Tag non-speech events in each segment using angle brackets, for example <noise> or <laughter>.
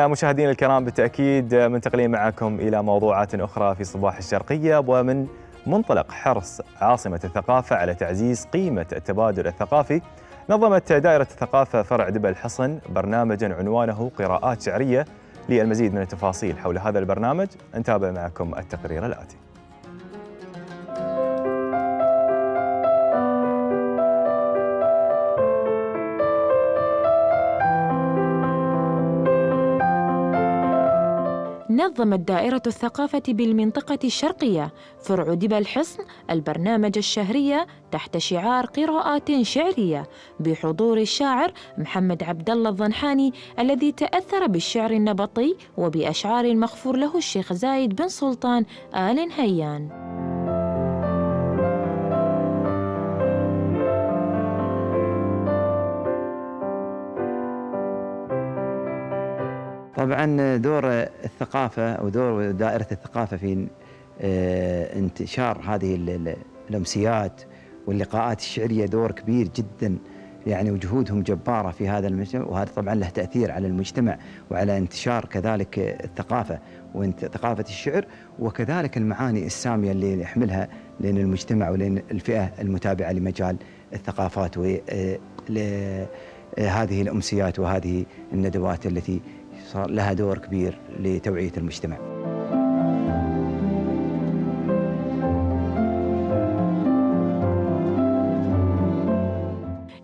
مشاهدينا الكرام بالتأكيد منتقلين معكم إلى موضوعات أخرى في صباح الشرقية ومن منطلق حرص عاصمة الثقافة على تعزيز قيمة التبادل الثقافي نظمت دائرة الثقافة فرع دبل الحصن برنامجا عنوانه قراءات شعرية للمزيد من التفاصيل حول هذا البرنامج نتابع معكم التقرير الآتي نظمت دائرة الثقافة بالمنطقة الشرقية فرع دبا الحصن البرنامج الشهرية تحت شعار قراءات شعرية بحضور الشاعر محمد عبد الله الظنحاني الذي تأثر بالشعر النبطي وبأشعار المغفور له الشيخ زايد بن سلطان آل هيان. طبعا دور الثقافة ودور دائرة الثقافة في آه، انتشار هذه الأمسيات واللقاءات الشعرية دور كبير جدا يعني وجهودهم جبارة في هذا المجتمع وهذا طبعا له تأثير على المجتمع وعلى انتشار كذلك الثقافة وثقافة الشعر وكذلك المعاني السامية اللي يحملها لين المجتمع ولين الفئة المتابعة لمجال الثقافات آه، آه، هذه الأمسيات وهذه الندوات التي الأسرة لها دور كبير لتوعية المجتمع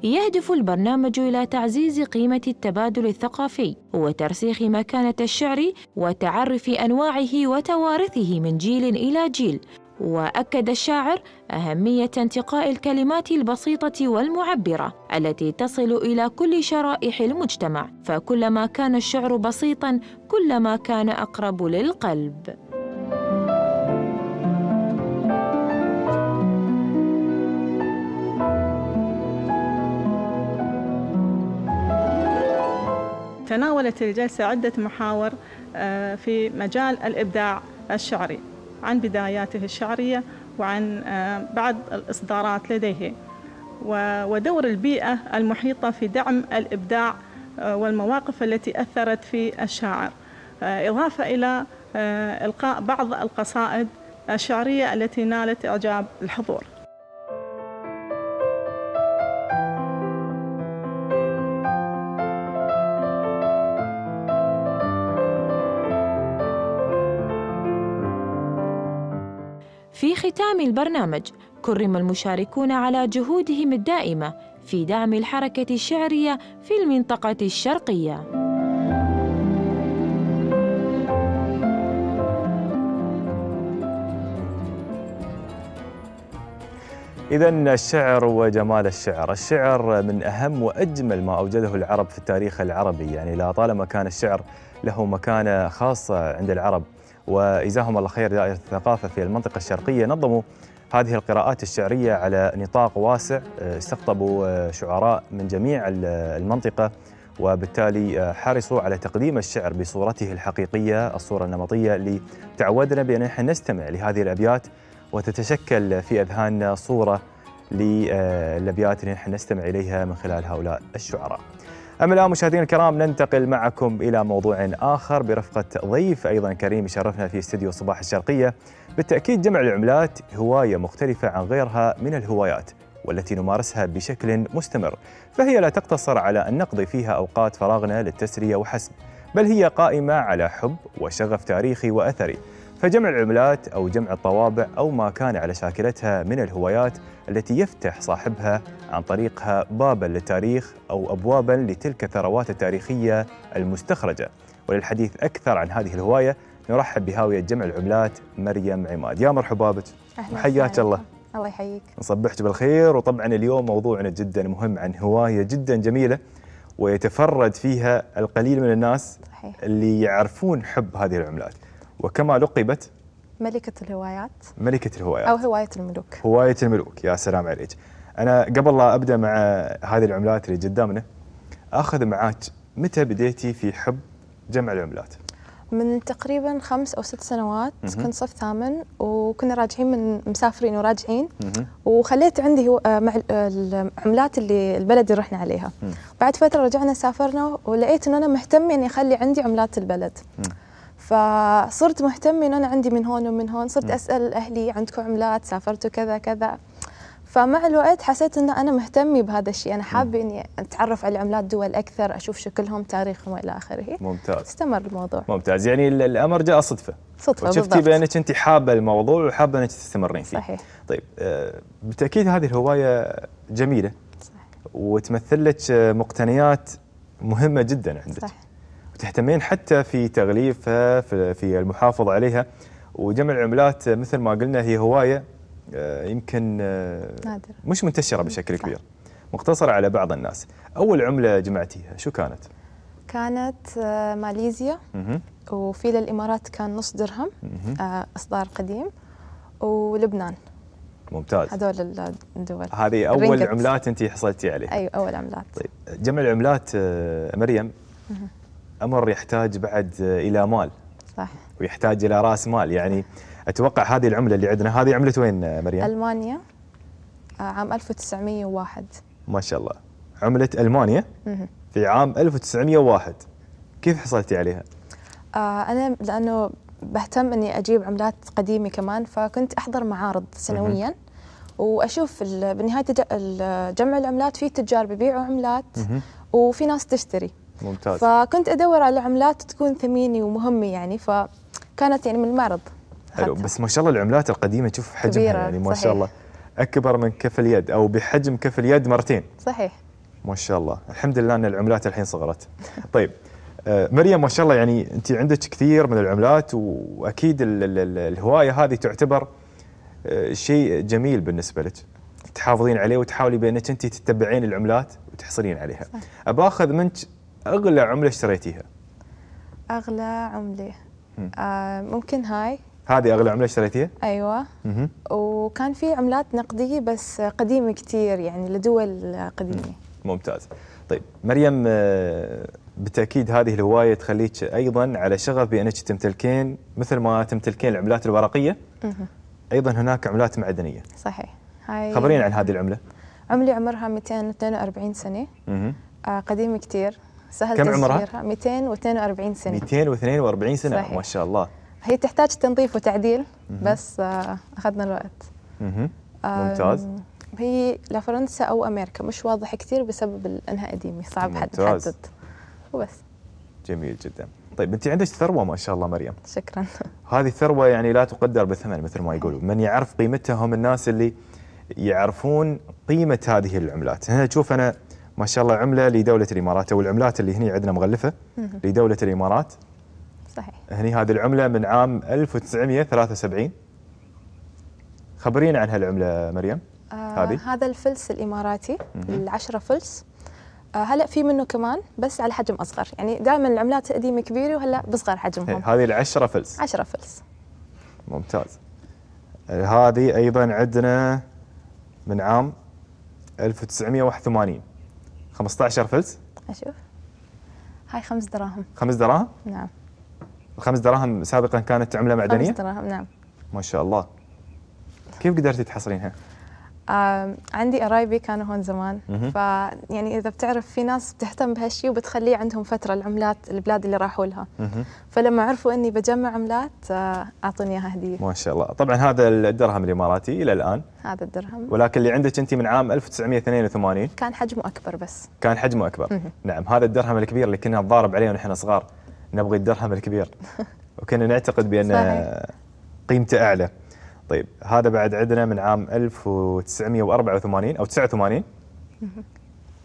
يهدف البرنامج إلى تعزيز قيمة التبادل الثقافي وترسيخ مكانة الشعر وتعرف أنواعه وتوارثه من جيل إلى جيل واكد الشاعر اهميه انتقاء الكلمات البسيطه والمعبره التي تصل الى كل شرائح المجتمع فكلما كان الشعر بسيطا كلما كان اقرب للقلب تناولت الجلسة عدة محاور آه، في مجال الإبداع الشعري عن بداياته الشعرية وعن آه، بعض الإصدارات لديه ودور البيئة المحيطة في دعم الإبداع آه، والمواقف التي أثرت في الشاعر آه، إضافة إلى إلقاء بعض القصائد الشعرية التي نالت إعجاب الحضور ختام البرنامج كرم المشاركون على جهودهم الدائمة في دعم الحركة الشعرية في المنطقة الشرقية إذا الشعر وجمال الشعر، الشعر من أهم وأجمل ما أوجده العرب في التاريخ العربي، يعني لا طالما كان الشعر له مكانة خاصة عند العرب، وجزاهم الله خير دائرة الثقافة في المنطقة الشرقية نظموا هذه القراءات الشعرية على نطاق واسع آه، استقطبوا آه، شعراء من جميع المنطقة وبالتالي آه، حرصوا على تقديم الشعر بصورته الحقيقية الصورة النمطية اللي تعودنا بأن نحن نستمع لهذه الأبيات وتتشكل في أذهاننا صورة للأبيات اللي نحن نستمع إليها من خلال هؤلاء الشعراء أما الآن مشاهدينا الكرام ننتقل معكم إلى موضوع آخر برفقة ضيف أيضا كريم يشرفنا في استديو صباح الشرقية بالتأكيد جمع العملات هواية مختلفة عن غيرها من الهوايات والتي نمارسها بشكل مستمر فهي لا تقتصر على أن نقضي فيها أوقات فراغنا للتسلية وحسب بل هي قائمة على حب وشغف تاريخي وأثري فجمع العملات أو جمع الطوابع أو ما كان على شاكلتها من الهوايات التي يفتح صاحبها عن طريقها بابا للتاريخ أو أبوابا لتلك الثروات التاريخية المستخرجة وللحديث أكثر عن هذه الهواية نرحب بهاوية جمع العملات مريم عماد يا مرحبا بك وحياك الله الله يحييك نصبحك بالخير وطبعا اليوم موضوعنا جدا مهم عن هواية جدا جميلة ويتفرد فيها القليل من الناس صحيح. اللي يعرفون حب هذه العملات وكما لقبت ملكة الهوايات ملكة الهوايات أو هواية الملوك هواية الملوك يا سلام عليك أنا قبل لا أبدأ مع هذه العملات اللي قدامنا أخذ معاك متى بديتي في حب جمع العملات؟ من تقريبا خمس او ست سنوات كنت صف ثامن وكنا راجعين من مسافرين وراجعين وخليت عندي آه، مع آه، العملات اللي البلد اللي رحنا عليها بعد فتره رجعنا سافرنا ولقيت ان انا مهتم اني اخلي عندي عملات البلد فصرت مهتمه انه انا عندي من هون ومن هون صرت اسال اهلي عندكم عملات سافرتوا كذا كذا فمع الوقت حسيت ان انا مهتمه بهذا الشيء انا حابه اني اتعرف على عملات دول اكثر اشوف شكلهم تاريخهم والى اخره ممتاز استمر الموضوع ممتاز يعني الامر جاء صدفه صدفه وشفتي بانك انت حابه الموضوع وحابه انك تستمرين فيه صحيح طيب آه، بالتاكيد هذه الهوايه جميله صح وتمثل لك مقتنيات مهمه جدا عندك صح وتهتمين حتى في تغليفها في المحافظة عليها وجمع العملات مثل ما قلنا هي هواية آه، يمكن آه، نادرة. مش منتشرة بشكل كبير مقتصرة على بعض الناس أول عملة جمعتيها شو كانت؟ كانت آه، ماليزيا وفي للإمارات كان نص درهم إصدار قديم ولبنان ممتاز هذول الدول هذه اول رينجت. عملات انت حصلتي عليها اي أيوة اول عملات طيب جمع العملات مريم امر يحتاج بعد آه، الى مال صح ويحتاج الى راس مال يعني اتوقع هذه العمله اللي عندنا هذه عمله وين آه، مريم المانيا آه، عام 1901 ما شاء الله عمله المانيا في عام 1901 كيف حصلتي عليها انا لانه بهتم اني اجيب عملات قديمه كمان فكنت احضر معارض سنويا واشوف بالنهايه جمع العملات في تجار بيبيعوا عملات وفي ناس تشتري ممتاز فكنت ادور على عملات تكون ثمينه ومهمه يعني فكانت يعني من المعرض حلو بس ما شاء الله العملات القديمه تشوف حجمها يعني ما صحيح. شاء الله اكبر من كف اليد او بحجم كف اليد مرتين صحيح ما شاء الله الحمد لله ان العملات الحين صغرت <laughs> طيب آه، مريم ما شاء الله يعني انت عندك كثير من العملات واكيد الهوايه هذه تعتبر آه، شيء جميل بالنسبه لك تحافظين عليه وتحاولي بانك انت تتبعين العملات وتحصلين عليها اباخذ منك اغلى عمله اشتريتيها اغلى عمله آه ممكن هاي هذه اغلى عمله اشتريتيها ايوه مم. وكان في عملات نقديه بس قديمه كثير يعني لدول قديمه ممتاز طيب مريم آه، بالتاكيد هذه الهوايه تخليك ايضا على شغف بانك تمتلكين مثل ما تمتلكين العملات الورقيه مم. ايضا هناك عملات معدنيه صحيح هاي خبرينا عن هذه العمله عمله عمرها 242 سنه مم. آه، قديمه كثير سهل كم عمرها؟ 242 سنة 242 سنة صحيح. ما شاء الله هي تحتاج تنظيف وتعديل بس آه، أخذنا الوقت ممتاز هي لفرنسا أو أمريكا مش واضح كثير بسبب إنها قديمة صعب حد نحدد وبس جميل جدا طيب انت عندك ثروه ما شاء الله مريم شكرا <laughs> هذه الثروه يعني لا تقدر بثمن مثل ما يقولوا من يعرف قيمتها هم الناس اللي يعرفون قيمه هذه العملات هنا أشوف انا ما شاء الله عمله لدوله الامارات او العملات اللي هني عندنا مغلفه لدوله الامارات صحيح هني هذه العمله من عام 1973 خبرينا عن هالعمله مريم آه هذه هذا الفلس الاماراتي ال10 فلس آه هلا في منه كمان بس على حجم اصغر يعني دائما العملات القديمه كبيره وهلا بصغر حجمهم إيه، هذه ال10 فلس 10 فلس ممتاز آه، هذه ايضا عندنا من عام 1981 15 فلس اشوف هاي خمس دراهم خمس دراهم؟ نعم الخمس دراهم سابقا كانت عمله معدنيه؟ خمس دراهم نعم ما شاء الله كيف قدرتي تحصلينها؟ عندي قرايبي كانوا هون زمان فيعني اذا بتعرف في ناس بتهتم بهالشيء وبتخليه عندهم فتره العملات البلاد اللي راحوا لها فلما عرفوا اني بجمع عملات آه، اعطوني اياها هديه ما شاء الله طبعا هذا الدرهم الاماراتي الى الان هذا الدرهم ولكن اللي عندك انت من عام 1982 كان حجمه اكبر بس كان حجمه اكبر نعم هذا الدرهم الكبير اللي كنا نضارب عليه ونحن صغار نبغي الدرهم الكبير <laughs> وكنا نعتقد بان قيمته اعلى طيب هذا بعد عندنا من عام 1984 او 89 <laughs>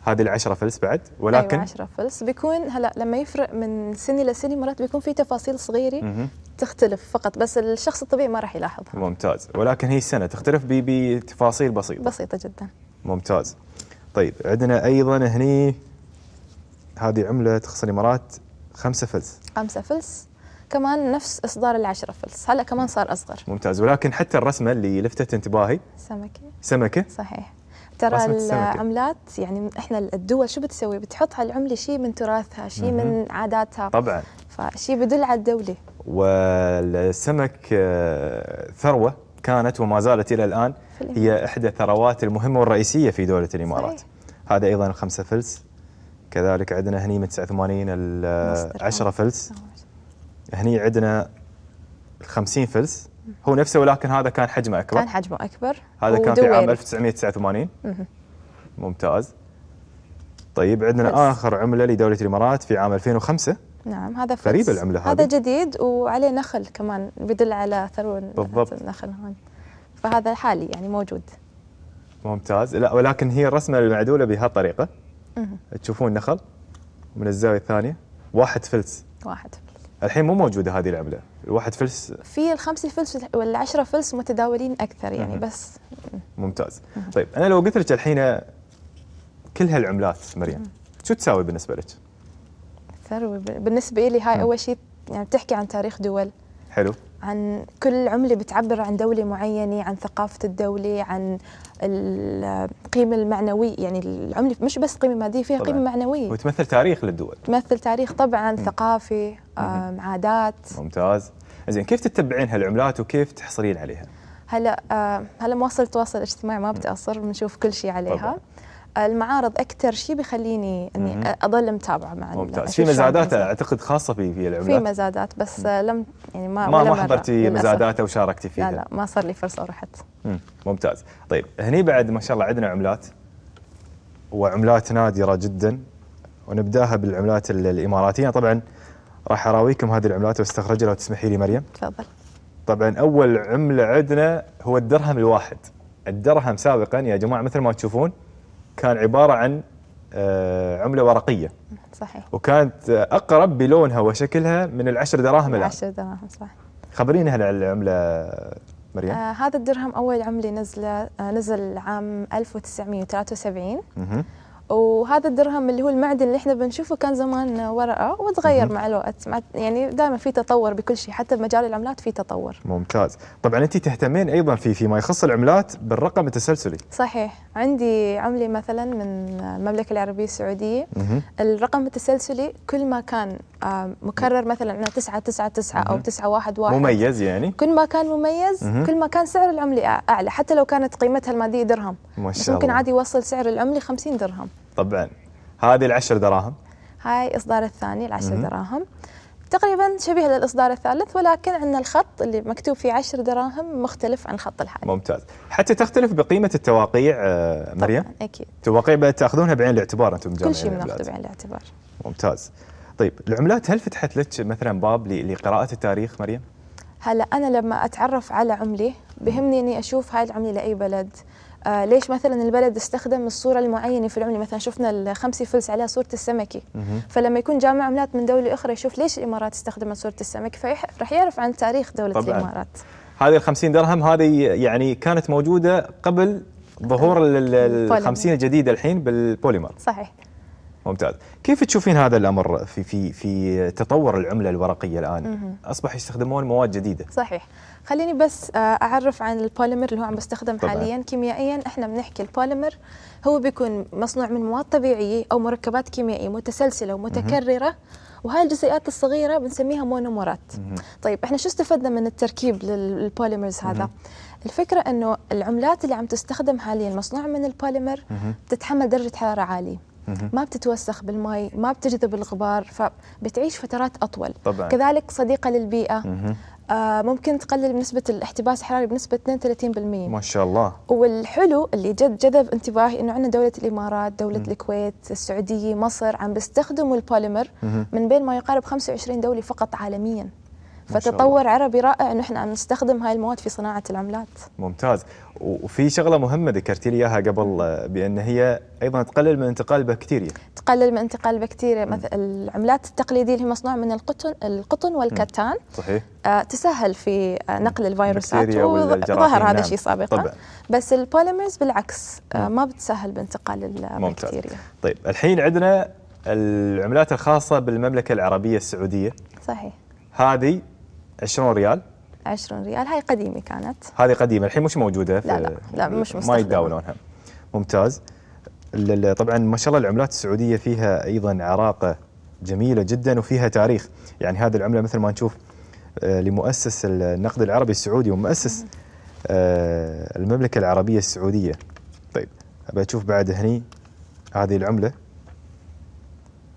هذه العشرة فلس بعد ولكن أيوة عشرة فلس بيكون هلا لما يفرق من سنه لسنه مرات بيكون في تفاصيل صغيره تختلف فقط بس الشخص الطبيعي ما راح يلاحظها ممتاز ولكن هي السنه تختلف بتفاصيل بسيطه بسيطه جدا ممتاز طيب عندنا ايضا هني هذه عمله تخص الامارات خمسة فلس خمسة فلس كمان نفس اصدار العشرة فلس هلا كمان صار اصغر ممتاز ولكن حتى الرسمه اللي لفتت انتباهي سمكه سمكه صحيح ترى العملات يعني احنا الدول شو بتسوي بتحط على العمله شيء من تراثها شيء من عاداتها طبعا فشيء بدل على الدوله والسمك آه، ثروه كانت وما زالت الى الان هي احدى الثروات المهمه والرئيسيه في دوله الامارات صحيح. هذا ايضا الخمسه فلس كذلك عندنا هني من 89 10 فلس نعم. هني عندنا ال 50 فلس هو نفسه ولكن هذا كان حجمه اكبر كان حجمه اكبر هذا كان في عام 1989 ممتاز طيب عندنا بس. اخر عمله لدوله الامارات في عام 2005 نعم هذا فلس قريب العمله هذه هذا جديد وعليه نخل كمان بدل على ثروه بالضبط النخل هون فهذا حالي يعني موجود ممتاز لا ولكن هي الرسمه المعدوله بهالطريقه تشوفون نخل من الزاويه الثانيه واحد فلس واحد الحين مو موجوده هذه العمله الواحد فلس في الخمسه فلس والعشره فلس متداولين اكثر يعني بس ممتاز طيب انا لو قلت لك الحين كل هالعملات مريم شو تساوي بالنسبه لك ثروه بالنسبه لي هاي اول شيء يعني بتحكي عن تاريخ دول حلو عن كل عملة بتعبر عن دولة معينة عن ثقافة الدولة عن القيمة المعنوية يعني العملة مش بس قيمة مادية فيها طبعًا. قيمة معنوية وتمثل تاريخ للدول تمثل تاريخ طبعا ثقافي ثقافة آه، عادات ممتاز زين كيف تتبعين هالعملات وكيف تحصلين عليها؟ هلا آه، هلا مواصل التواصل الاجتماعي ما بتاثر بنشوف كل شيء عليها طبعا. المعارض اكثر شيء بخليني اني اضل متابعه مع ممتاز في مزادات اعتقد خاصه في في العملات في مزادات بس لم يعني ما ما, ما حضرتي مزادات او شاركتي فيها لا لا ما صار لي فرصه ورحت ممتاز طيب هني بعد ما شاء الله عندنا عملات وعملات نادره جدا ونبداها بالعملات الاماراتيه طبعا راح اراويكم هذه العملات واستخرجها لو تسمحي لي مريم تفضل طبعا اول عمله عندنا هو الدرهم الواحد الدرهم سابقا يا جماعه مثل ما تشوفون كان عبارة عن آه، عملة ورقية صحيح وكانت أقرب بلونها وشكلها من العشر دراهم الآن العشر دراهم صحيح خبرينا عن العملة مريم آه هذا الدرهم أول عملة نزل آه نزل عام 1973 مه. وهذا الدرهم اللي هو المعدن اللي احنا بنشوفه كان زمان ورقه وتغير مع الوقت مع يعني دائما في تطور بكل شيء حتى بمجال العملات في تطور ممتاز طبعا انت تهتمين ايضا في فيما يخص العملات بالرقم التسلسلي صحيح عندي عمله مثلا من المملكه العربيه السعوديه مم. الرقم التسلسلي كل ما كان آه، مكرر مثلا انه 999 او 911 مميز يعني كل ما كان مميز مم. كل ما كان سعر العمله اعلى حتى لو كانت قيمتها الماديه درهم ما شاء الله. ممكن عادي يوصل سعر العمله 50 درهم طبعا هذه العشر دراهم هاي الإصدار الثاني العشر دراهم تقريبا شبيه للإصدار الثالث ولكن عندنا الخط اللي مكتوب فيه 10 دراهم مختلف عن الخط الحالي ممتاز حتى تختلف بقيمة التواقيع آه، مريم طبعاً أكيد التواقيع تاخذونها بعين الاعتبار أنتم كل شيء بناخذه يعني، بعين الاعتبار ممتاز طيب العملات هل فتحت لك مثلا باب لقراءة التاريخ مريم؟ هلا أنا لما أتعرف على عملة بهمني إني أشوف هاي العملة لأي بلد آه ليش مثلا البلد استخدم الصوره المعينه في العمله مثلا شفنا الخمسه فلس عليها صوره السمكه فلما يكون جامع عملات من دوله اخرى يشوف ليش الامارات استخدمت صوره السمك فراح يعرف عن تاريخ دوله طبعاً. الامارات هذه ال 50 درهم هذه يعني كانت موجوده قبل ظهور ال 50 الجديده الحين بالبوليمر صحيح ممتاز كيف تشوفين هذا الامر في في في تطور العمله الورقيه الان اصبح يستخدمون مواد جديده صحيح خليني بس آه، اعرف عن البوليمر اللي هو عم بستخدم طبعًا. حاليا كيميائيا احنا بنحكي البوليمر هو بيكون مصنوع من مواد طبيعيه او مركبات كيميائيه متسلسله ومتكرره وهاي الجزيئات الصغيره بنسميها مونومرات طيب احنا شو استفدنا من التركيب للبوليمرز هذا الفكره انه العملات اللي عم تستخدم حاليا مصنوعه من البوليمر بتتحمل درجه حراره عاليه ما بتتوسخ بالماء ما بتجذب الغبار فبتعيش فترات أطول طبعا. كذلك صديقة للبيئة آه ممكن تقلل نسبة الاحتباس الحراري بنسبة 32% ما شاء الله والحلو اللي جد جذب انتباهي انه عندنا دولة الامارات، دولة مه. الكويت، السعودية، مصر عم بيستخدموا البوليمر مه. من بين ما يقارب 25 دولة فقط عالميا فتطور عربي رائع انه احنا عم نستخدم هاي المواد في صناعه العملات ممتاز وفي شغله مهمه ذكرتي لي اياها قبل بان هي ايضا تقلل من انتقال البكتيريا تقلل من انتقال البكتيريا مثل العملات التقليديه اللي هي مصنوعه من القطن القطن والكتان صحيح آه تسهل في آه، نقل الفيروسات وظهر هذا نعم. الشيء سابقا طبعا. بس البوليمرز بالعكس آه ما بتسهل بانتقال آه، البكتيريا ممتاز. طيب الحين عندنا العملات الخاصه بالمملكه العربيه السعوديه صحيح هذه 20 ريال 20 ريال هاي قديمه كانت هذه قديمه الحين مش موجوده في لا لا, لا مش مستخدمة. ما يتداولونها ممتاز طبعا ما شاء الله العملات السعوديه فيها ايضا عراقه جميله جدا وفيها تاريخ يعني هذه العمله مثل ما نشوف آه، لمؤسس النقد العربي السعودي ومؤسس آه، المملكه العربيه السعوديه طيب ابى اشوف بعد هني هذه العمله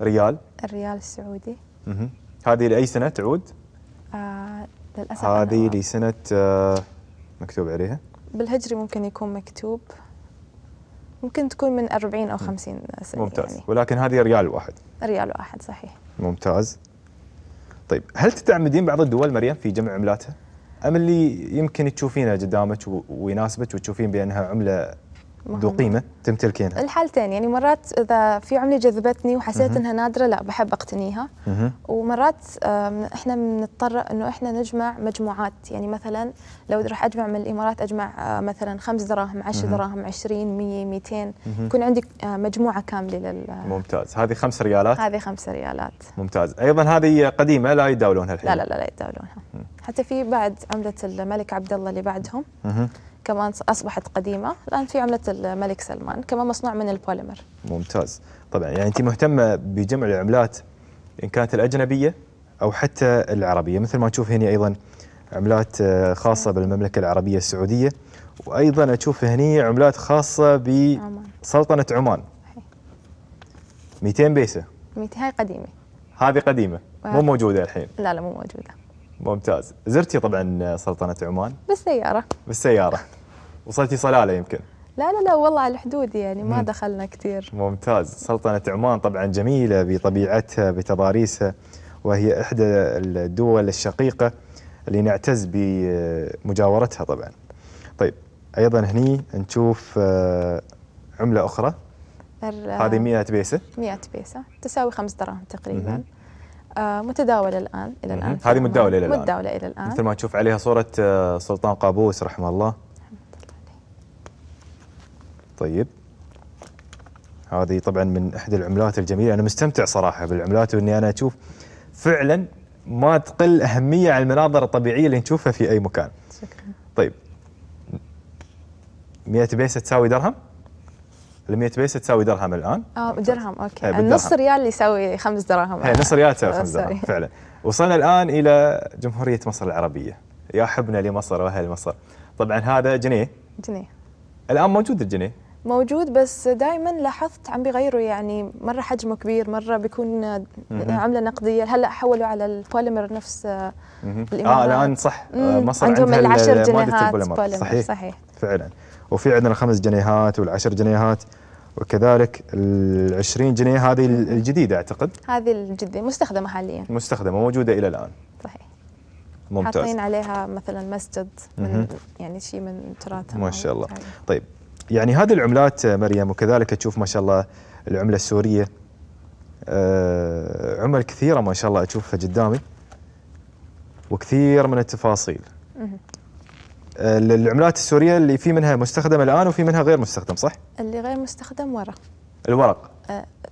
ريال الريال السعودي اها هذه لاي سنه تعود آه، للأسف هذه لسنة آه، مكتوب عليها بالهجري ممكن يكون مكتوب ممكن تكون من 40 أو 50 سنة يعني. ممتاز يعني. ولكن هذه ريال واحد ريال واحد صحيح ممتاز طيب هل تتعمدين بعض الدول مريم في جمع عملاتها؟ أم اللي يمكن تشوفينها قدامك ويناسبك وتشوفين بأنها عملة ذو قيمه تمتلكينها الحالتين يعني مرات اذا في عمله جذبتني وحسيت انها نادره لا بحب اقتنيها ومرات احنا بنضطر انه احنا نجمع مجموعات يعني مثلا لو راح اجمع من الامارات اجمع آه، مثلا خمس دراهم 10 دراهم 20 100 200 يكون عندي آه، مجموعه كامله لل ممتاز هذه خمس ريالات هذه خمس ريالات ممتاز ايضا هذه قديمه لا يتداولونها الحين لا لا لا, لا يتداولونها حتى في بعد عمله الملك عبد الله اللي بعدهم كمان اصبحت قديمه الان في عمله الملك سلمان كمان مصنوع من البوليمر ممتاز طبعا يعني انت مهتمه بجمع العملات ان كانت الاجنبيه او حتى العربيه مثل ما تشوف هنا ايضا عملات آه، خاصه بالمملكه العربيه السعوديه وايضا اشوف هنا عملات خاصه بسلطنه عمان 200 بيسه 200 هاي قديمه هذه قديمه مو موجوده الحين لا لا مو موجوده ممتاز زرتي طبعا سلطنه عمان بالسياره بالسياره وصلتي صلاله يمكن لا لا لا والله على الحدود يعني ما دخلنا كثير ممتاز سلطنة عمان طبعا جميلة بطبيعتها بتضاريسها وهي إحدى الدول الشقيقة اللي نعتز بمجاورتها طبعا طيب أيضا هني نشوف آه، عملة أخرى آه، هذه 100 بيسة 100 بيسة تساوي 5 دراهم تقريبا مم. آه، متداولة الآن إلى الآن هذه متداولة إلى الآن متداولة إلى الآن مثل ما تشوف عليها صورة سلطان قابوس رحمه الله طيب هذه طبعا من احدى العملات الجميله انا مستمتع صراحه بالعملات واني انا اشوف فعلا ما تقل اهميه على المناظر الطبيعيه اللي نشوفها في اي مكان شكرا طيب 100 بيسه تساوي درهم ال 100 بيسه تساوي درهم الان اه درهم اوكي آه، النص ريال يساوي خمس دراهم هي نص ريال تساوي خمس oh, دراهم فعلا وصلنا الان الى جمهوريه مصر العربيه يا حبنا لمصر واهل مصر طبعا هذا جنيه جنيه الان موجود الجنيه موجود بس دائما لاحظت عم بيغيروا يعني مره حجمه كبير مره بيكون عمله نقديه هلا حولوا على البوليمر نفس الامارات اه الان صح آه، مصر عندهم العشر جنيهات بوليمر صحيح صحيح فعلا وفي عندنا الخمس جنيهات والعشر جنيهات وكذلك ال 20 جنيه هذه الجديده اعتقد هذه الجديده مستخدمه حاليا مستخدمه موجوده الى الان صحيح ممتاز حاطين عليها مثلا مسجد من يعني شيء من تراثها ما شاء الله يعني. طيب يعني هذه العملات آه، مريم وكذلك تشوف ما شاء الله العمله السوريه آه، عمل كثيره ما شاء الله اشوفها قدامي وكثير من التفاصيل العملات آه، السوريه اللي في منها مستخدمه الان وفي منها غير مستخدم صح اللي غير مستخدم ورا الورق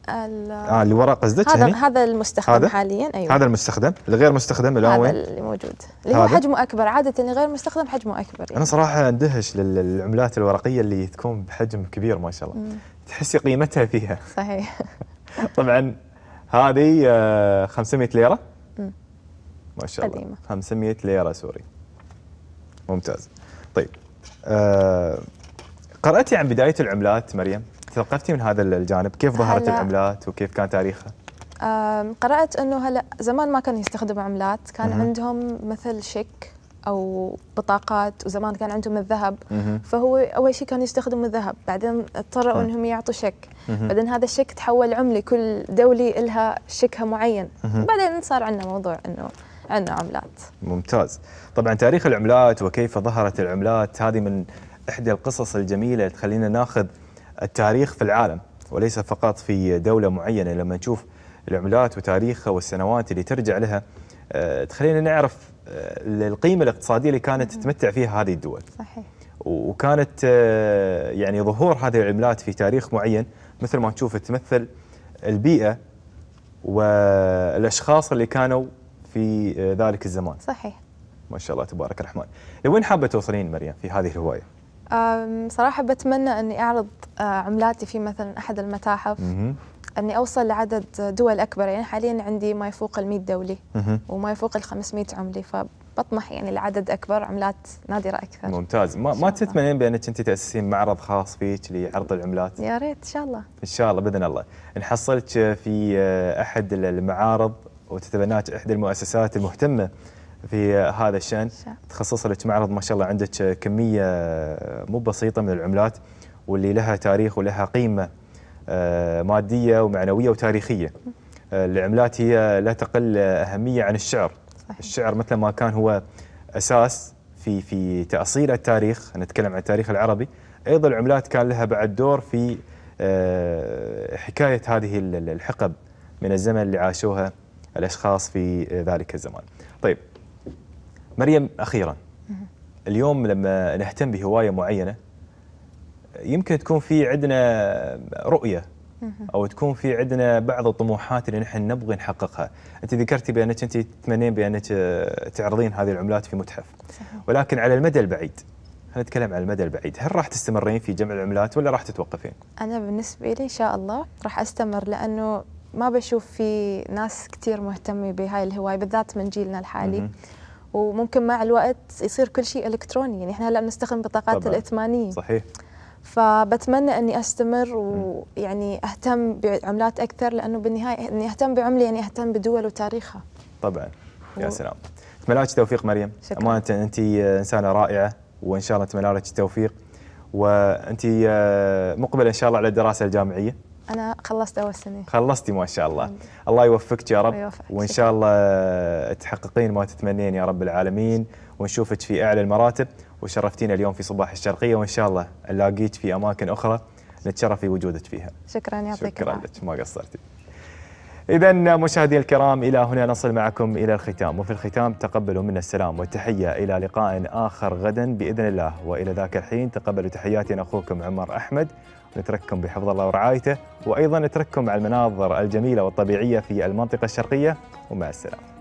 آه الورق آه، قصدك هذا يعني؟ هذا المستخدم هذا حاليا ايوه هذا المستخدم الغير مستخدم الاول هذا اللي موجود اللي هو حجمه اكبر عاده الغير مستخدم حجمه اكبر يعني. انا صراحه اندهش للعملات الورقيه اللي تكون بحجم كبير ما شاء الله مم. تحسي قيمتها فيها صحيح <laughs> طبعا هذه 500 آه، ليره مم. ما شاء الله قديمة. 500 ليره سوري ممتاز طيب آه قرأتي عن بدايه العملات مريم؟ ثقفتي من هذا الجانب كيف ظهرت العملات وكيف كان تاريخها قرأت أنه هلا زمان ما كانوا يستخدموا عملات كان مم. عندهم مثل شيك او بطاقات وزمان كان عندهم الذهب مه. فهو اول شيء كانوا يستخدموا الذهب بعدين اضطروا انهم يعطوا شيك بعدين هذا الشيك تحول عمله كل دوله لها شيكها معين بعدين صار عندنا موضوع انه عندنا عملات ممتاز طبعا تاريخ العملات وكيف ظهرت العملات هذه من احدى القصص الجميله تخلينا ناخذ التاريخ في العالم وليس فقط في دولة معينة لما نشوف العملات وتاريخها والسنوات اللي ترجع لها آه، تخلينا نعرف آه، القيمة الاقتصادية اللي كانت تتمتع فيها هذه الدول صحيح وكانت آه، يعني ظهور هذه العملات في تاريخ معين مثل ما تشوف تمثل البيئة والأشخاص اللي كانوا في ذلك الزمان صحيح ما شاء الله تبارك الرحمن لوين حابة توصلين مريم في هذه الهواية؟ صراحة بتمنى أني أعرض آه، عملاتي في مثلا أحد المتاحف أني أوصل لعدد دول أكبر يعني حاليا عندي ما يفوق المئة دولة وما يفوق ال 500 عملة فبطمح يعني لعدد أكبر عملات نادرة أكثر ممتاز ما, ما تتمنين بأنك أنت تأسسين معرض خاص فيك لعرض العملات يا ريت إن شاء الله إن شاء الله بإذن الله إن حصلت في آه، أحد المعارض وتتبنات إحدى المؤسسات المهتمة في هذا الشان تخصص لك معرض ما شاء الله عندك كميه آه، مو بسيطه من العملات واللي لها تاريخ ولها قيمه آه، ماديه ومعنويه وتاريخيه آه، العملات هي لا تقل اهميه عن الشعر صحيح. الشعر مثل ما كان هو اساس في في تاصيل التاريخ نتكلم عن التاريخ العربي ايضا العملات كان لها بعد دور في حكايه هذه الحقب من الزمن اللي عاشوها الاشخاص في ذلك الزمان طيب مريم أخيرا اليوم لما نهتم بهواية معينة يمكن تكون في عندنا رؤية أو تكون في عندنا بعض الطموحات اللي نحن نبغي نحققها أنت ذكرتي بأنك أنت تتمنين بأنك تعرضين هذه العملات في متحف ولكن على المدى البعيد خلينا نتكلم على المدى البعيد هل راح تستمرين في جمع العملات ولا راح تتوقفين أنا بالنسبة لي إن شاء الله راح أستمر لأنه ما بشوف في ناس كثير مهتمة بهاي الهواية بالذات من جيلنا الحالي م -م. وممكن مع الوقت يصير كل شيء الكتروني يعني احنا هلا بنستخدم بطاقات الائتمانيه صحيح فبتمنى اني استمر ويعني اهتم بعملات اكثر لانه بالنهايه اني اهتم بعمله يعني اهتم بدول وتاريخها طبعا يا سلام اتمنى لك التوفيق مريم شكرا. امانه انت انسانه رائعه وان شاء الله اتمنى لك التوفيق وانت آه، مقبله ان شاء الله على الدراسه الجامعيه انا خلصت اول سنه خلصتي ما شاء الله الله يوفقك يا رب يوفقك. وان شاء الله آه، تحققين ما تتمنين يا رب العالمين ونشوفك في اعلى المراتب وشرفتينا اليوم في صباح الشرقيه وان شاء الله نلاقيك في اماكن اخرى نتشرف في وجودك فيها شكرا يعطيك شكرا لك ما قصرتي إذا مشاهدي الكرام إلى هنا نصل معكم إلى الختام وفي الختام تقبلوا منا السلام والتحية إلى لقاء آخر غدا بإذن الله وإلى ذاك الحين تقبلوا تحياتي أخوكم عمر أحمد نترككم بحفظ الله ورعايته وأيضا نترككم مع المناظر الجميلة والطبيعية في المنطقة الشرقية ومع السلامة